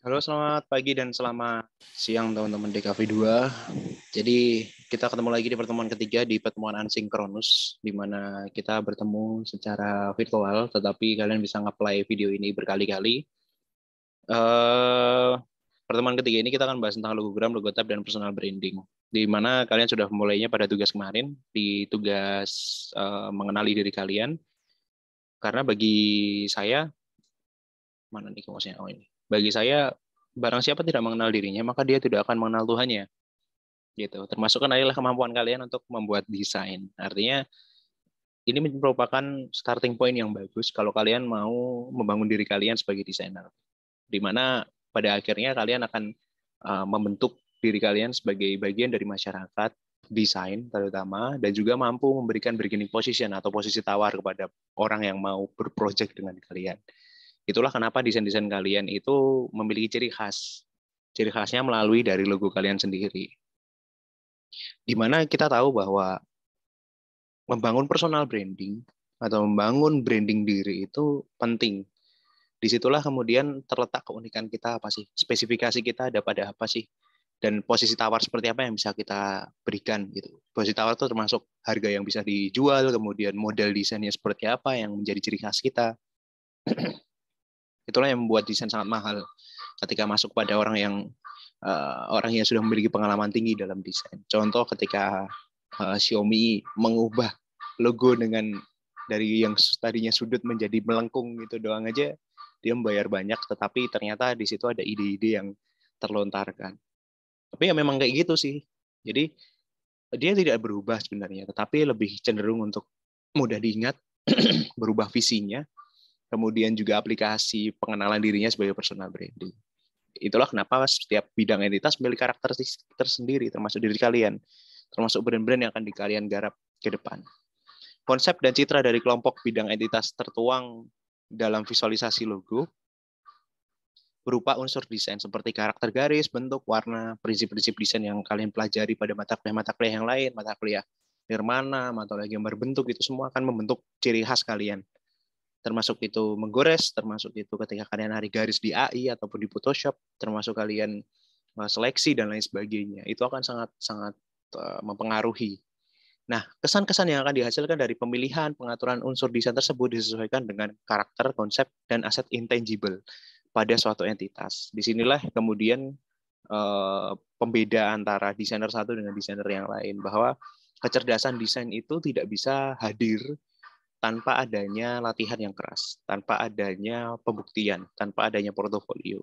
Halo, selamat pagi dan selamat siang teman-teman DKV 2. Jadi kita ketemu lagi di pertemuan ketiga di pertemuan asinkronus, di mana kita bertemu secara virtual, tetapi kalian bisa nge-play video ini berkali-kali. Uh, pertemuan ketiga ini kita akan bahas tentang logogram, logotip, dan personal branding, di mana kalian sudah memulainya pada tugas kemarin, di tugas uh, mengenali diri kalian. Karena bagi saya, mana nih kemasnya? Oh ini bagi saya, barang siapa tidak mengenal dirinya, maka dia tidak akan mengenal Tuhannya. Gitu. Termasuk kan adalah kemampuan kalian untuk membuat desain. Artinya ini merupakan starting point yang bagus kalau kalian mau membangun diri kalian sebagai desainer. Di mana pada akhirnya kalian akan uh, membentuk diri kalian sebagai bagian dari masyarakat, desain terutama, dan juga mampu memberikan bargaining position atau posisi tawar kepada orang yang mau berproject dengan kalian. Itulah kenapa desain-desain kalian itu memiliki ciri khas. Ciri khasnya melalui dari logo kalian sendiri. Di mana kita tahu bahwa membangun personal branding atau membangun branding diri itu penting. Disitulah kemudian terletak keunikan kita apa sih, spesifikasi kita ada pada apa sih, dan posisi tawar seperti apa yang bisa kita berikan gitu. Posisi tawar itu termasuk harga yang bisa dijual, kemudian model desainnya seperti apa yang menjadi ciri khas kita. Itulah yang membuat desain sangat mahal ketika masuk pada orang yang uh, orang yang sudah memiliki pengalaman tinggi dalam desain. Contoh ketika uh, Xiaomi mengubah logo dengan dari yang tadinya sudut menjadi melengkung gitu doang aja dia membayar banyak tetapi ternyata di situ ada ide-ide yang terlontarkan. Tapi ya memang kayak gitu sih. Jadi dia tidak berubah sebenarnya tetapi lebih cenderung untuk mudah diingat, berubah visinya kemudian juga aplikasi pengenalan dirinya sebagai personal branding. Itulah kenapa setiap bidang entitas memiliki karakter tersendiri, termasuk diri kalian, termasuk brand-brand yang akan di kalian garap ke depan. Konsep dan citra dari kelompok bidang entitas tertuang dalam visualisasi logo berupa unsur desain seperti karakter garis, bentuk, warna, prinsip-prinsip desain yang kalian pelajari pada mata kuliah-mata kuliah yang lain, mata kuliah nirmana, mata kuliah gambar bentuk, itu semua akan membentuk ciri khas kalian termasuk itu menggores, termasuk itu ketika kalian hari garis di AI ataupun di Photoshop, termasuk kalian eh, seleksi dan lain sebagainya. Itu akan sangat sangat eh, mempengaruhi. Nah, kesan-kesan yang akan dihasilkan dari pemilihan pengaturan unsur desain tersebut disesuaikan dengan karakter, konsep, dan aset intangible pada suatu entitas. Disinilah kemudian eh, pembeda antara desainer satu dengan desainer yang lain bahwa kecerdasan desain itu tidak bisa hadir tanpa adanya latihan yang keras, tanpa adanya pembuktian, tanpa adanya portofolio.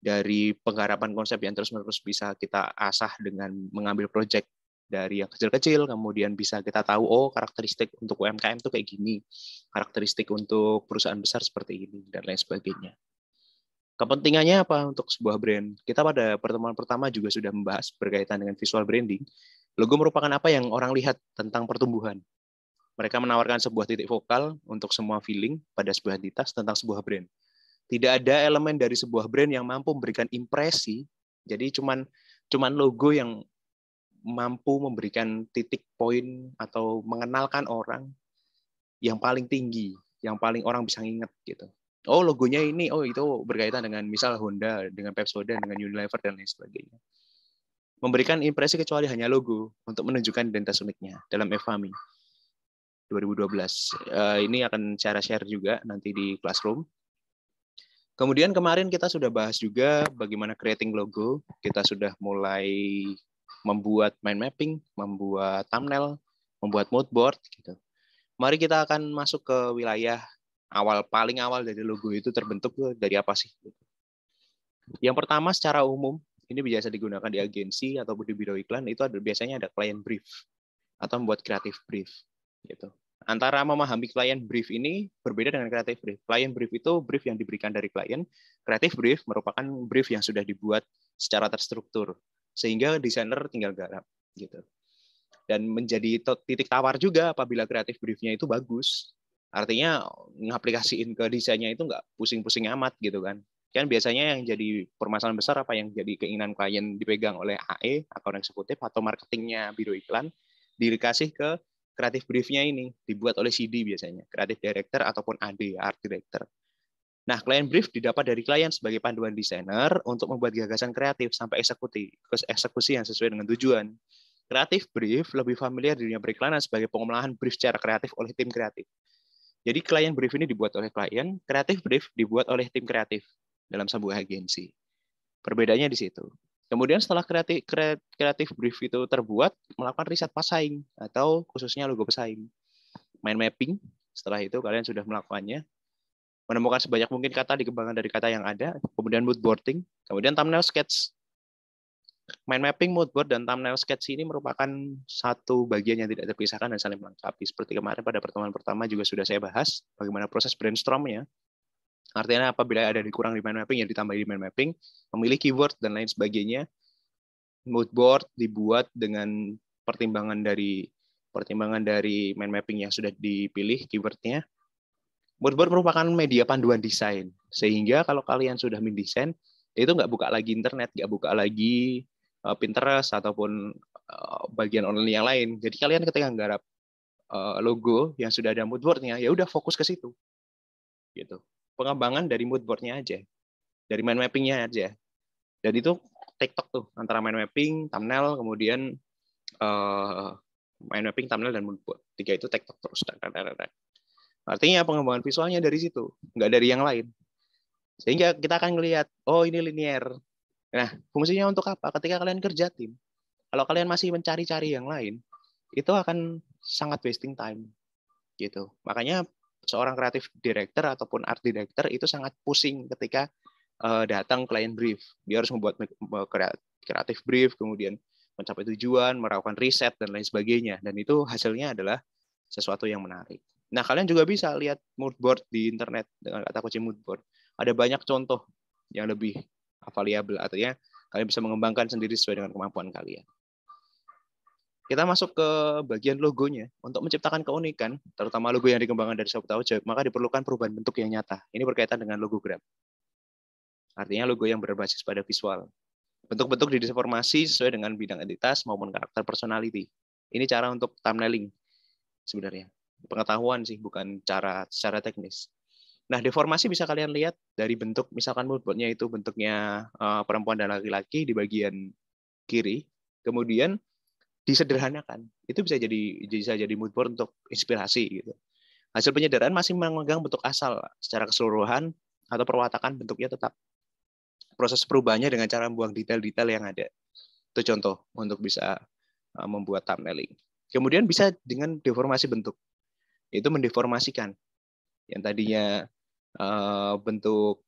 Dari penggarapan konsep yang terus-menerus bisa kita asah dengan mengambil proyek dari yang kecil-kecil, kemudian bisa kita tahu, oh karakteristik untuk UMKM itu kayak gini, karakteristik untuk perusahaan besar seperti ini, dan lain sebagainya. Kepentingannya apa untuk sebuah brand? Kita pada pertemuan pertama juga sudah membahas berkaitan dengan visual branding. Logo merupakan apa yang orang lihat tentang pertumbuhan, mereka menawarkan sebuah titik vokal untuk semua feeling pada sebuah entitas tentang sebuah brand. Tidak ada elemen dari sebuah brand yang mampu memberikan impresi. Jadi cuman cuman logo yang mampu memberikan titik poin atau mengenalkan orang yang paling tinggi, yang paling orang bisa ingat gitu. Oh logonya ini, oh itu berkaitan dengan misal Honda, dengan Pepsodent, dengan Unilever dan lain sebagainya memberikan impresi kecuali hanya logo untuk menunjukkan identitas uniknya dalam Evami. 2012. Uh, eh, ini akan cara share juga nanti di Classroom. Kemudian kemarin kita sudah bahas juga bagaimana creating logo. Kita sudah mulai membuat mind mapping, membuat thumbnail, membuat mood board gitu. Mari kita akan masuk ke wilayah awal paling awal dari logo itu terbentuk dari apa sih? Yang pertama secara umum ini biasa digunakan di agensi atau di biro iklan itu ada biasanya ada client brief atau membuat kreatif brief gitu antara memahami klien brief ini berbeda dengan kreatif brief. Klien brief itu brief yang diberikan dari klien. Kreatif brief merupakan brief yang sudah dibuat secara terstruktur sehingga desainer tinggal garap gitu. Dan menjadi titik tawar juga apabila kreatif briefnya itu bagus. Artinya ngaplikasiin ke desainnya itu nggak pusing-pusing amat gitu kan. Kan biasanya yang jadi permasalahan besar apa yang jadi keinginan klien dipegang oleh AE, akun eksekutif, atau marketingnya biro iklan, dikasih ke kreatif briefnya ini dibuat oleh CD biasanya, kreatif director ataupun AD, art director. Nah, client brief didapat dari klien sebagai panduan desainer untuk membuat gagasan kreatif sampai eksekusi, eksekusi yang sesuai dengan tujuan. Kreatif brief lebih familiar di dunia periklanan sebagai pengolahan brief secara kreatif oleh tim kreatif. Jadi klien brief ini dibuat oleh klien, kreatif brief dibuat oleh tim kreatif dalam sebuah agensi. Perbedaannya di situ. Kemudian setelah kreatif, kreatif brief itu terbuat, melakukan riset pesaing atau khususnya logo pesaing. Mind mapping, setelah itu kalian sudah melakukannya. Menemukan sebanyak mungkin kata dikembangkan dari kata yang ada, kemudian mood boarding, kemudian thumbnail sketch. Mind mapping, mood board, dan thumbnail sketch ini merupakan satu bagian yang tidak terpisahkan dan saling melengkapi. Seperti kemarin pada pertemuan pertama juga sudah saya bahas, bagaimana proses brainstormnya, Artinya apabila ada kurang di mind mapping yang ditambah di mind mapping, memilih keyword dan lain sebagainya. Mood board dibuat dengan pertimbangan dari pertimbangan dari mind mapping yang sudah dipilih keywordnya. Mood board merupakan media panduan desain, sehingga kalau kalian sudah mendesain, itu nggak buka lagi internet, nggak buka lagi eh, Pinterest ataupun eh, bagian online yang lain. Jadi kalian ketika nggarap eh, logo yang sudah ada mood boardnya, ya udah fokus ke situ, gitu pengembangan dari moodboardnya aja, dari mind mappingnya aja. Dan itu TikTok tuh antara mind mapping, thumbnail, kemudian uh, mind mapping, thumbnail dan moodboard. Tiga itu TikTok terus. Artinya pengembangan visualnya dari situ, nggak dari yang lain. Sehingga kita akan melihat, oh ini linear. Nah, fungsinya untuk apa? Ketika kalian kerja tim, kalau kalian masih mencari-cari yang lain, itu akan sangat wasting time gitu. Makanya seorang kreatif director ataupun art director itu sangat pusing ketika uh, datang klien brief. Dia harus membuat kreatif brief, kemudian mencapai tujuan, melakukan riset dan lain sebagainya. Dan itu hasilnya adalah sesuatu yang menarik. Nah, kalian juga bisa lihat mood board di internet dengan kata kunci mood board. Ada banyak contoh yang lebih variabel artinya kalian bisa mengembangkan sendiri sesuai dengan kemampuan kalian kita masuk ke bagian logonya untuk menciptakan keunikan, terutama logo yang dikembangkan dari Sobat Tahu maka diperlukan perubahan bentuk yang nyata. Ini berkaitan dengan logo Grab. Artinya logo yang berbasis pada visual. Bentuk-bentuk didisformasi sesuai dengan bidang entitas maupun karakter personality. Ini cara untuk thumbnailing sebenarnya. Pengetahuan sih, bukan cara secara teknis. Nah, deformasi bisa kalian lihat dari bentuk, misalkan moodboardnya itu bentuknya uh, perempuan dan laki-laki di bagian kiri. Kemudian disederhanakan itu bisa jadi bisa jadi mood board untuk inspirasi gitu hasil penyederhanaan masih memegang bentuk asal secara keseluruhan atau perwatakan bentuknya tetap proses perubahannya dengan cara membuang detail-detail yang ada itu contoh untuk bisa eh, membuat thumbnailing kemudian bisa dengan deformasi bentuk itu mendeformasikan yang tadinya eh, bentuk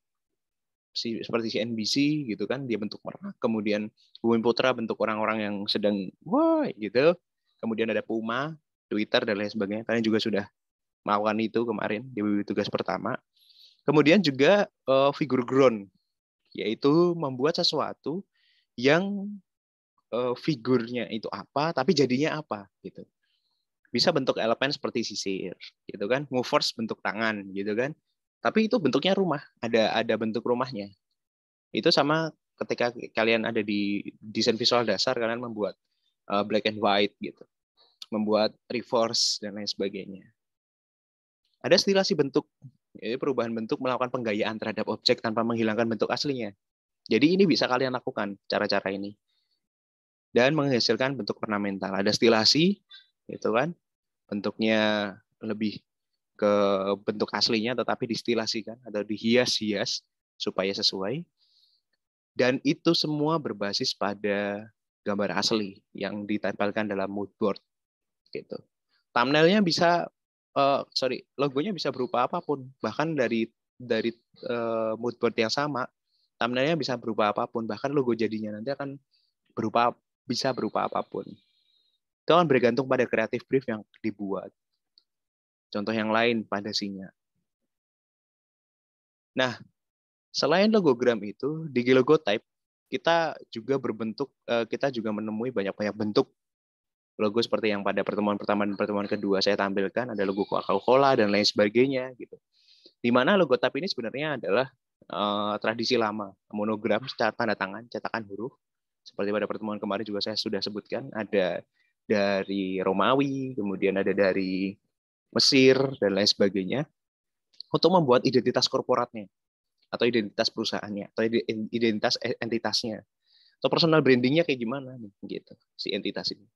si, seperti si NBC gitu kan dia bentuk merak kemudian Bumi Putra bentuk orang-orang yang sedang wah gitu kemudian ada Puma Twitter dan lain sebagainya kalian juga sudah melakukan itu kemarin di tugas pertama kemudian juga uh, figur ground yaitu membuat sesuatu yang uh, figurnya itu apa tapi jadinya apa gitu bisa bentuk elemen seperti sisir gitu kan move movers bentuk tangan gitu kan tapi itu bentuknya rumah, ada ada bentuk rumahnya. Itu sama ketika kalian ada di desain visual dasar kalian membuat uh, black and white gitu. Membuat reverse dan lain sebagainya. Ada stilasi bentuk, jadi perubahan bentuk melakukan penggayaan terhadap objek tanpa menghilangkan bentuk aslinya. Jadi ini bisa kalian lakukan cara-cara ini. Dan menghasilkan bentuk ornamental. Ada stilasi, gitu kan, bentuknya lebih ke bentuk aslinya tetapi distilasikan atau dihias-hias supaya sesuai. Dan itu semua berbasis pada gambar asli yang ditempelkan dalam mood board. Gitu. Thumbnailnya bisa, uh, sorry, logonya bisa berupa apapun. Bahkan dari dari uh, eh, mood board yang sama, thumbnailnya bisa berupa apapun. Bahkan logo jadinya nanti akan berupa bisa berupa apapun. Itu akan bergantung pada kreatif brief yang dibuat contoh yang lain pada sinyal. Nah, selain logogram itu di logotype kita juga berbentuk eh, kita juga menemui banyak-banyak bentuk logo seperti yang pada pertemuan pertama dan pertemuan kedua saya tampilkan ada logo Coca-Cola dan lain sebagainya gitu. Di mana logotype ini sebenarnya adalah uh, tradisi lama monogram secara tanda tangan cetakan huruf seperti pada pertemuan kemarin juga saya sudah sebutkan ada dari Romawi kemudian ada dari Mesir, dan lain sebagainya, untuk membuat identitas korporatnya, atau identitas perusahaannya, atau identitas e-, entitasnya, atau personal brandingnya kayak gimana nih, gitu, si entitas ini.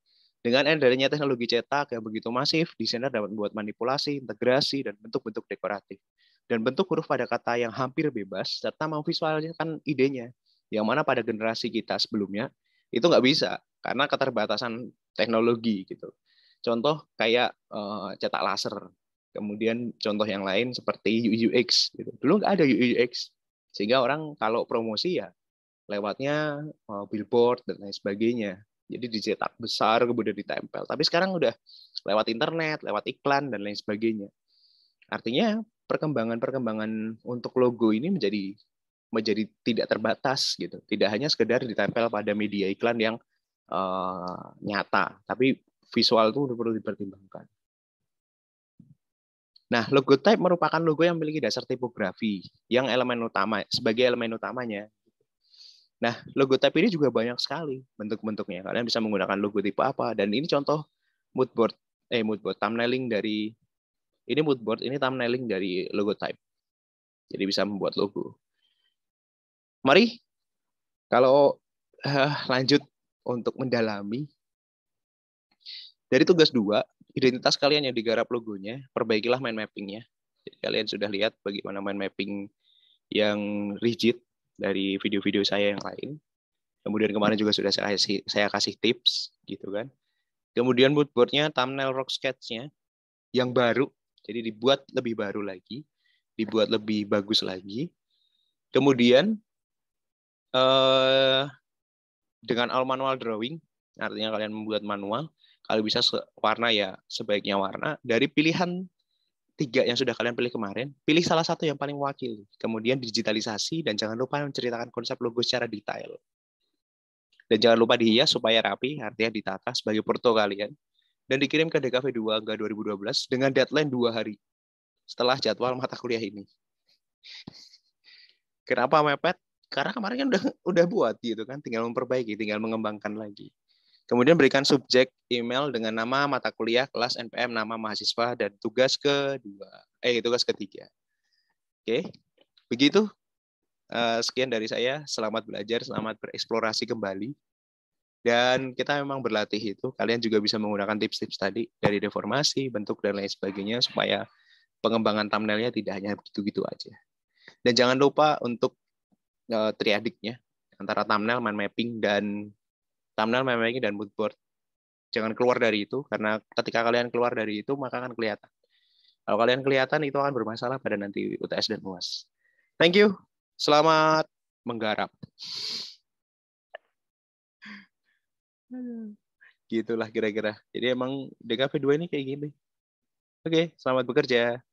Dengan adanya teknologi cetak yang begitu masif, desainer dapat membuat manipulasi, integrasi, dan bentuk-bentuk dekoratif. Dan bentuk huruf pada kata yang hampir bebas, serta memvisualisasikan idenya, yang mana pada generasi kita sebelumnya, itu nggak bisa, karena keterbatasan teknologi gitu. Contoh kayak uh, cetak laser. Kemudian contoh yang lain seperti uux gitu. Dulu nggak ada uux sehingga orang kalau promosi ya lewatnya uh, billboard dan lain sebagainya. Jadi dicetak besar kemudian ditempel. Tapi sekarang udah lewat internet, lewat iklan dan lain sebagainya. Artinya perkembangan-perkembangan untuk logo ini menjadi menjadi tidak terbatas gitu. Tidak hanya sekedar ditempel pada media iklan yang uh, nyata, tapi visual itu perlu dipertimbangkan. Nah, logo type merupakan logo yang memiliki dasar tipografi yang elemen utama sebagai elemen utamanya. Nah, logo type ini juga banyak sekali bentuk-bentuknya. Kalian bisa menggunakan logo tipe apa dan ini contoh moodboard eh moodboard thumbnailing dari ini moodboard, ini thumbnailing dari logo type. Jadi bisa membuat logo. Mari kalau uh, lanjut untuk mendalami dari tugas dua, identitas kalian yang digarap logonya, perbaikilah mind mappingnya. Jadi kalian sudah lihat bagaimana mind mapping yang rigid dari video-video saya yang lain. Kemudian kemarin juga sudah saya kasih, saya kasih tips gitu kan. Kemudian moodboardnya, thumbnail rock sketch yang baru. Jadi dibuat lebih baru lagi, dibuat lebih bagus lagi. Kemudian eh, dengan all manual drawing, artinya kalian membuat manual, kalau bisa warna ya sebaiknya warna dari pilihan tiga yang sudah kalian pilih kemarin, pilih salah satu yang paling wakil. Kemudian digitalisasi dan jangan lupa menceritakan konsep logo secara detail. Dan jangan lupa dihias supaya rapi, artinya ditata sebagai porto kalian. Dan dikirim ke DKV 2 Angga 2012 dengan deadline dua hari setelah jadwal mata kuliah ini. Kenapa mepet? Karena kemarin kan udah udah buat gitu kan, tinggal memperbaiki, tinggal mengembangkan lagi. Kemudian berikan subjek email dengan nama mata kuliah, kelas, NPM, nama mahasiswa, dan tugas kedua. Eh, tugas ketiga. Oke, begitu. Eh, sekian dari saya. Selamat belajar, selamat bereksplorasi kembali. Dan kita memang berlatih itu. Kalian juga bisa menggunakan tips-tips tadi dari deformasi, bentuk, dan lain sebagainya supaya pengembangan thumbnailnya tidak hanya begitu begitu aja. Dan jangan lupa untuk eh, triadiknya antara thumbnail, mind mapping, dan thumbnail, memory dan mood board. Jangan keluar dari itu karena ketika kalian keluar dari itu maka akan kelihatan. Kalau kalian kelihatan itu akan bermasalah pada nanti UTS dan UAS. Thank you. Selamat menggarap. Gitulah kira-kira. Jadi emang dkv 2 ini kayak gini. Oke, selamat bekerja.